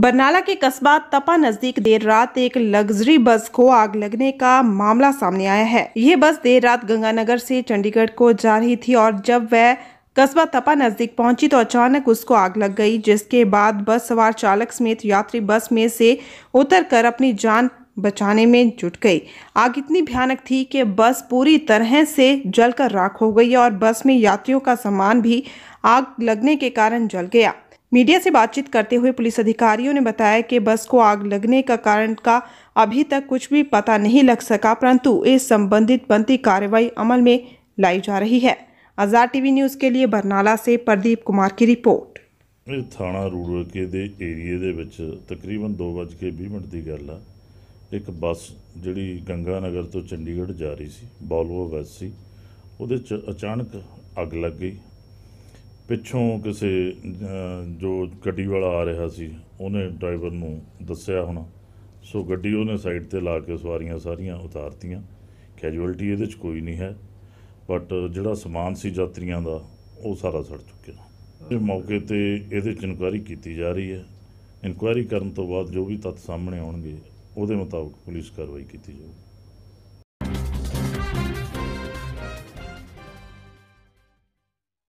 बरनाला के कस्बा तपा नजदीक देर रात एक लग्जरी बस को आग लगने का मामला सामने आया है यह बस देर रात गंगानगर से चंडीगढ़ को जा रही थी और जब वह कस्बा तपा नजदीक पहुंची तो अचानक उसको आग लग गई जिसके बाद बस सवार चालक समेत यात्री बस में से उतरकर अपनी जान बचाने में जुट गई आग इतनी भयानक थी कि बस पूरी तरह से जलकर राख हो गई और बस में यात्रियों का सामान भी आग लगने के कारण जल गया मीडिया से बातचीत करते हुए पुलिस अधिकारियों ने बताया कि बस को आग लगने का कारण का अभी तक कुछ भी पता नहीं लग सका परंतु इस संबंधित बनती कार्रवाई अमल में लाई जा रही है आज़ाद टीवी न्यूज़ के लिए बरनला से प्रदीप कुमार की रिपोर्ट थाना ਥਾਣਾ ਰੂੜਕੇ ਦੇ ਏਰੀਏ ਦੇ ਵਿੱਚ ਤਕਰੀਬਨ 2:20 ਮਿੰਟ ਦੀ ਗੱਲ ਆ ਇੱਕ ਬੱਸ ਜਿਹੜੀ ਗੰਗਾ ਨਗਰ ਤੋਂ ਚੰਡੀਗੜ੍ਹ ਜਾ ਰਹੀ ਸੀ ਬੋਲਵੋ ਬੱਸ ਸੀ ਉਹਦੇ 'ਚ ਅਚਾਨਕ ਅੱਗ ਲੱਗ ਗਈ ਪਿੱਛੋਂ ਕਿਸੇ ਜੋ ਗੱਡੀ ਵਾਲਾ ਆ ਰਿਹਾ ਸੀ ਉਹਨੇ ਡਰਾਈਵਰ ਨੂੰ ਦੱਸਿਆ ਹੋਣਾ ਸੋ ਗੱਡੀ ਉਹਨੇ ਸਾਈਡ ਤੇ ਲਾ ਕੇ ਸਵਾਰੀਆਂ ਸਾਰੀਆਂ ਉਤਾਰਤੀਆਂ ਕੈਜੂਅਲਟੀ ਇਹਦੇ 'ਚ ਕੋਈ ਨਹੀਂ ਹੈ ਬਟ ਜਿਹੜਾ ਸਮਾਨ ਸੀ ਯਾਤਰੀਆਂ ਦਾ ਉਹ ਸਾਰਾ ਸੜ ਚੁੱਕਿਆ ਇਸ ਮੌਕੇ ਤੇ ਇਹਦੇ 'ਚ ਇਨਕੁਆਇਰੀ ਕੀਤੀ ਜਾ ਰਹੀ ਹੈ ਇਨਕੁਆਇਰੀ ਕਰਨ ਤੋਂ ਬਾਅਦ ਜੋ ਵੀ ਤੱਥ ਸਾਹਮਣੇ ਆਉਣਗੇ ਉਹਦੇ ਮੁਤਾਬਕ ਪੁਲਿਸ ਕਾਰਵਾਈ ਕੀਤੀ ਜਾਊਗੀ